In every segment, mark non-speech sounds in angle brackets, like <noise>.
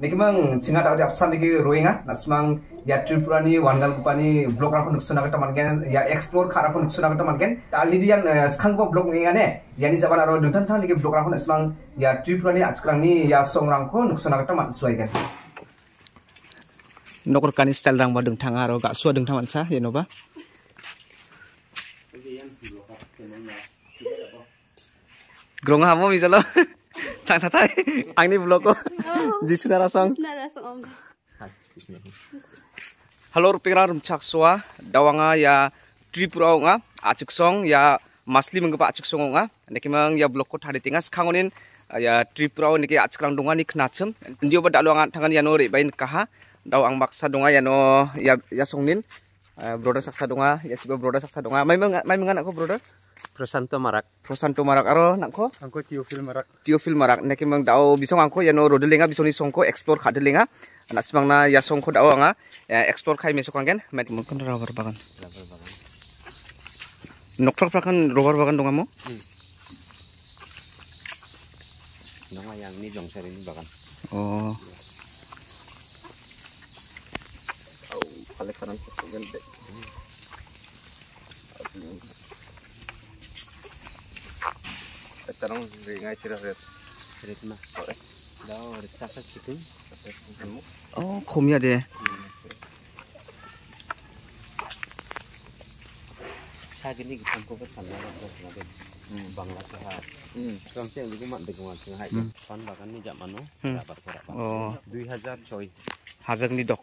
নেকি মং চিঙা তাৰ অপশ্যন নেকি ৰোয়িঙা নাচিমাং ইয়াৰ ত্ৰিপুৰা নি ৱাণ্ডাল কোপানি ব্লক আৰু নুকচোন আগত মানকেন ইয়াৰ এক্সপ্ল'ৰ খাৰ আপুনি নুকচোন আগত মানকেন তাৰ দি ইয়াৰ স্কাংক ব্লক নিয়ানে ইয়ানি যাবান আৰু নুথান থান নেকি ব্লক আৰু নাচিমাং ইয়াৰ ত্ৰিপুৰা নি আজকালনি ইয়াৰ সংৰাংক নুকচোন আগত মান চুৱাইগেন নকৰকানি ষ্টাইল ৰাং বা নুথাং আৰু গাছুৱা নুথাং মানছা জেনবা গ্ৰঙা হ'ব Halo आंनि ब्लगखौ जिसुना रासं हेलो रुपेग्रा रुमचाक्सवा दावाङा या त्रिपुराव nga achik song ya masli menggepa achik song nga neki mang ya blok ko thari tinga skhangonin ya tripura neki achik rang dunga ni khnachum ndio ba dalu anga thangan ya no re bain kaha daw ang maksa dunga ya no ya ya songnin eh, broda saksa dunga ya siba broda saksa dunga mai mang mai mangan ako broda Prosanto Marak. Prosanto Marak aro nangko? Angko tiofil Marak. Tiofil Marak nake mang dao bisong angko yano bisong ni songko explore khadelenga. Anak simang na ya songko dao anga ya, explore kai mesok angken. Mat mungkin rawar bagan. rawar bagan. Noktrok prakan rawar bagan dong Hmm. Nama yang ni seri ni bagan. Oh. Oh, kalau kanan kita kan tarang ringa cira red red mah lau red sasa chicken oh komia ya, deh sagini gitam ko besan na red sasa deh hmm. bangla kang hmm. juga mak dengan macam ya. hmm. pan bahkan ni zaman no dapat berapa dua ribu enam hajar ni dok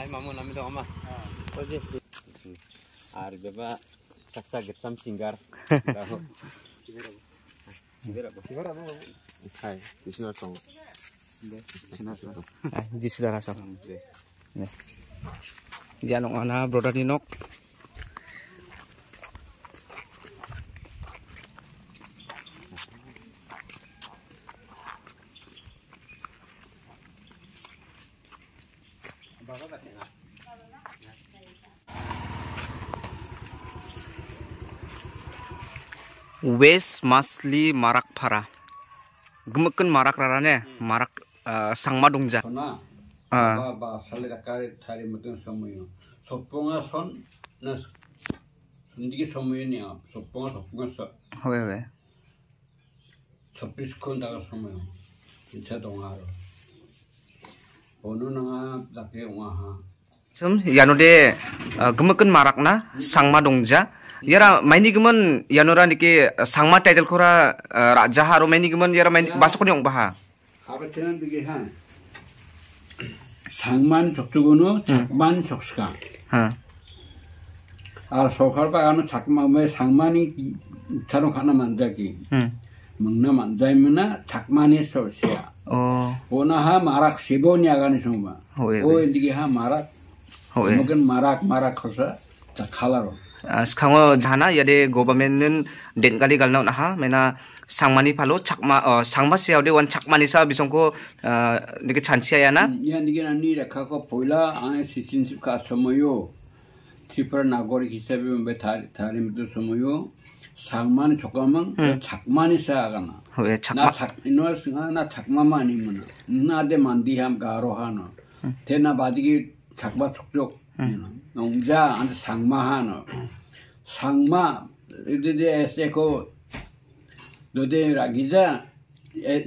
hi Mamun আমি তো আমার আর বেবা apa? গেছাম singer hi কিছু আর সঙ্গ jisu darah sok. Ya. Jangan nong ana brother ni nok. wes masli marak para gemeken marak rarane hmm. marak uh, eh, sangma dongja ah. ba ba halga kare thari mutun samuyo soponga son na sendiri samuyo ni ap ah. soponga soponga sa hobe hobe 26 kon daga samuyo incha dongaro onu nanga dake wa ha sum yanode eh, gemeken marakna sangma dongja yara maini gimun yanora niki eh, sangma title kora eh, raja haro maini gimun yara maini basok ni ongbaha 아버지는 이게 한 상만 적주고는 작만 적수가 아 소칼 바가는 작만 왜 상만이 차로 가나 만자기 먹나 만자이면나 작만이 소시야 오나하 마락 시보니아가니 정말 오에 이게 하 마락 먹은 마락 마락 커서 자 칼라로 skango jana yade g o b a m e n t n dengali galna naha mena sangmani palo chakma sangma seaw de wan chakmani sa bisong ko nige chansia yana ya nige nani rakha ko poila a citizenship ka samoyo Tripura নাগরিক হিসাবে তারিম তো সময় 상만 조금은 작만이 사가나 왜 작마 나 생각 나 작마만 아니면 나데 만디함 가로하나 대나 바디기 작마 축적 농자 안데 상마 하노 상마 이제 에세코 너데 라기자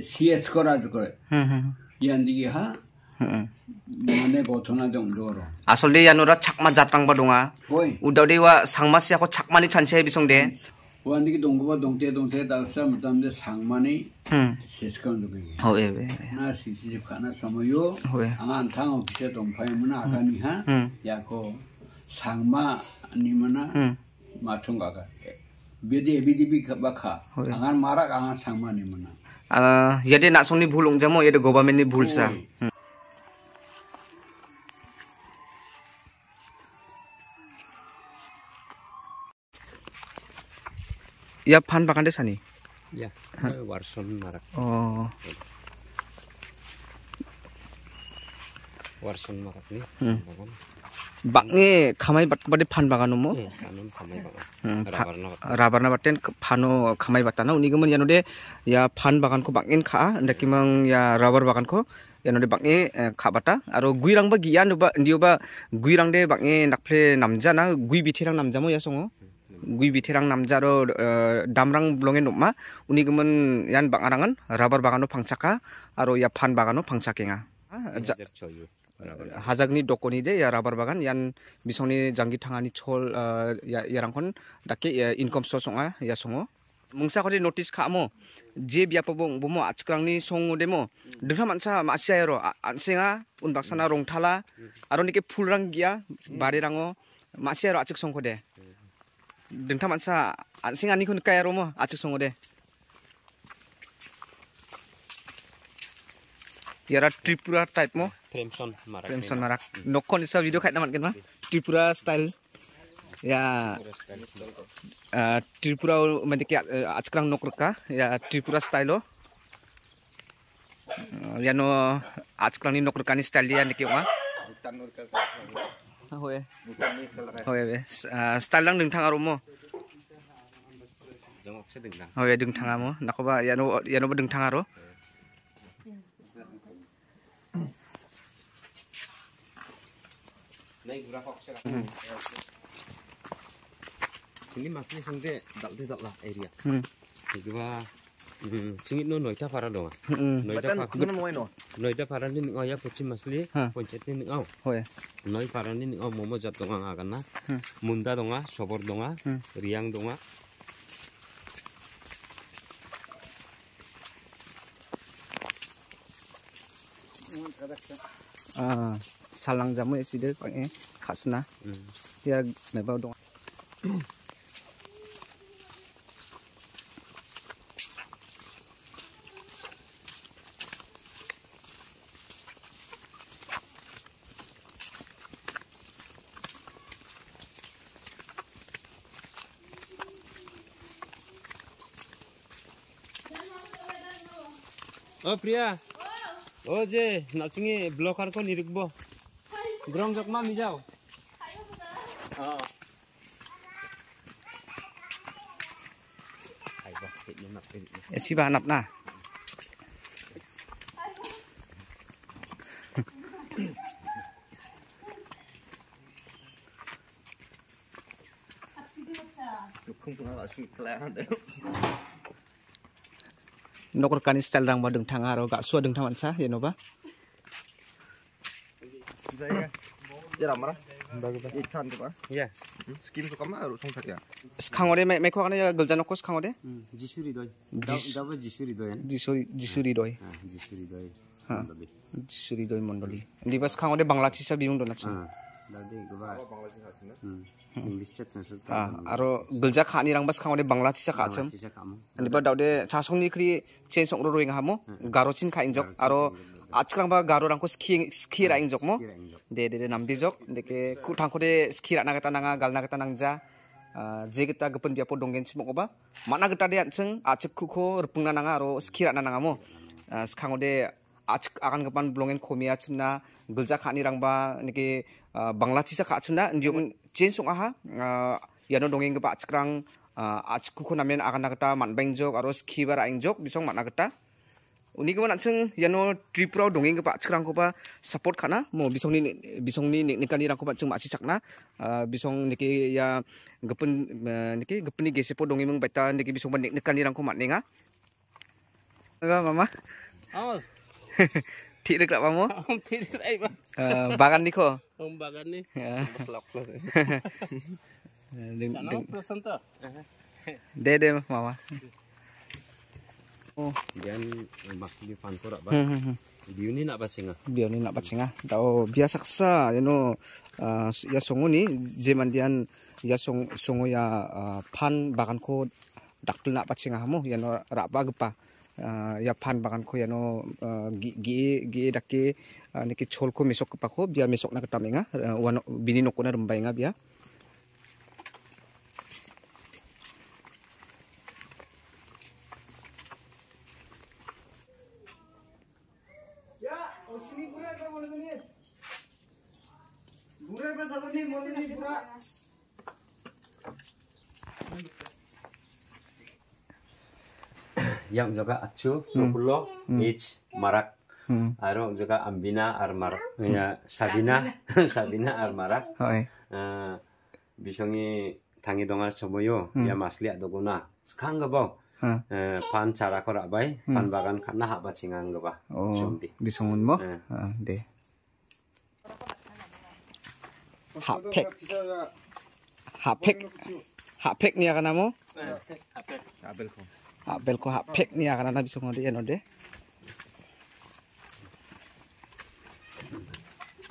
CS 거라도 그래 이한디기 하 মানে গঠনা দিওঁ আচলতে ইয়ানোৰা চাকমা জাতাংবা দোঙা উদৌ দেৱা চাংমাচি আকৌ চাকমানি চানচিয়াই বিচং দে गुवान्दीको डोंगुवा डोंटे डोंटे दासा म त मने सांग माने हं शेषकन लुके हो एबे आमा सिसीले खाना समय हो आमा अन्थाङ विशेष दम्फाय मुना आगानि हा याको सांगमा निमना माठुङ गाका बेदि एबिदि पि खा आङार मारा आङ सांग माने मना आ यदि ना सनि भुलुङ जमो एदे गभर्मेन्ट नि भूल सा ইয়াত ফান পাকা দে চানি বাকী খামাই বাট কবাদে ফান বাগানো মই ৰাবাৰ নাবাটে ফানো খামাই বাটা না উনিগমন ইয়ানো দে ইয়াৰ ফান বাগান বাকী খা দে কিমান ইয়াৰ ৰাবাৰ বাগানক ইয়ানো দে বাকী খাবাটা আৰু গুই ৰং বা গিয়া নোবা বা গুই ৰং দে বাকী নাকফে নামজা গুই বিথে ৰং নামজামো ইয়াৰ চঙ গুই বিথেরাং নামজা আরো দামরাং ব্লংয়ে নমা উনিগমন ইয়ান বাঙারাঙান রাবার বাগানো ফাংসাকা আর ইয়া ফান বাগানো ফাংসাকেঙা হাজাগনি ডকনি যে ইয়া রাবার বাগান ইয়ান বিশংনি জাঙ্গি থাঙানি ছল ইয়ারাংখন দাকে ইনকাম সোর্স সঙা ইয়া সঙ মূসা করে নোটিস খামো যে বিয়াপাব আজকাল সঙ্গ দেমো দুটা মানসা মাসি আর আনসেঙা উন বাক্সানা রংথালা আরো নাকি ফুল রং গিয়া বারে রাঙো মাসি আর আচুক সঙ্গ দে dengtha sa ansing ani kun kaya romo acuk songo de tiara tripura type mo premson marak premson marak nokon isa video kait naman kan tripura style ya uh, tripura mendiki acukrang nokrka ya tripura style lo ya no acukrang ni nokrka ni style ya niki ma hoye hoye be style lang dingthang aro mo jong okse dingthang hoye dingthang amo nakoba yano yano ba dingthang aro nei gura kokse ra ini masih sungde dal di dal lah area hmm jadi singi no noita fara donga noita fara no noita fara ni ngau ya pochi masli ponchet ni ngau hoy noi fara ni ngau momo jat donga ngakana munda donga sobor donga riang donga salang jamu isi deh pakai khasna ya mebau donga Oh Priya. Oh je, nacingi blokar kok nirik bo. Grong jok mami jau. Si bahanap na. Aku tuh nggak suka deh nokor kani style rang badung tang aro gak suwa dung tawan sa yeno ba jadi apa? Ya, Skim suka mana? Skangode, mak mak kau kan ya skangode? Ya. Ya hmm, jisuri doy. Double jisuri doyan. Eh? Jisuri jisuri doy. Jisuri doy mondoli. Di pas skangode Bangladesh sabiung donat. আৰু গলজা খাহানি ৰং বাছ খাওঁ বাংলা চিচা খাচম এনেবাৰ দাউদে চাহ চংনিখ্ৰি চেন চং ৰং হামো গাৰোচিন খা ইঞ্জক আৰু আজিকালিবা গাৰো ৰং স্কি ৰা ইঞ্জক ম দে দে নামবি যক দেখে কুঠাংখে স্কি ৰাতনা গেটা নাঙা গালনা গেটা নাংজা যে গেটা গোপন বিয়াপ দংগেন চিমকবা মানা গেটা দে আচং আচিক খুখ ৰপুং নাঙা আৰু স্কি ৰাতনা নাঙামো খাওঁ দে achik akan kepan blongen khomi achimna gulja khani rangba niki bangla chisa kha achimna ndium chen sung aha yano dongeng ba achikrang achku ko namen akan nakata beng jok arus skibar aing jok bisong manakata uni keman achung yano trip rao dongeng ba achikrang ko support khana mo bisong ni bisong ni nikani rang ko ba chung machi chakna bisong niki ya gepen niki gepeni gesepo dongeng mung bata niki bisong ba nikani rang ko manenga Mama. Oh. Tidak dek lak nih Tik dek ai ba. Bagan ni ko. Om oh, bagan ni. Bos lok lok. Deng nih Pesan to. De de mama. Oh, jan masih di pantura ba. Hmm, hmm, hmm. Dia ni nak bacinga. Dia ni nak bacinga. Tau oh, biasa ksa, you know, ah, ya songo nih zaman dian ya song songo ya ah, pan bagan ko daktul nak bacinga mu, ya no rakpa gepa. Ah, ya pan bangan ko yano ah, gi gi gi dakke ah, niki chol ko misok pa ko bia misok na ka tamenga bini nokona rumbai nga bia yang juga acu hmm. ich hmm. marak hmm. aro juga ambina armar hmm. ya sabina sabina <laughs> armarak eh, bisongi tangi donga hmm. ya masli adoguna sekarang gak eh, pan cara bay hmm. pan bagan karena hak bacingan gak bah zombie oh, bisongun mo eh. ah, deh hapek hapek hapek nih ya kan kamu hapek hapek hak bel ko hak pek ni karena nabi sungguh dia node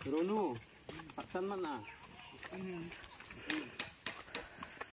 Bruno, pasan mana? Mm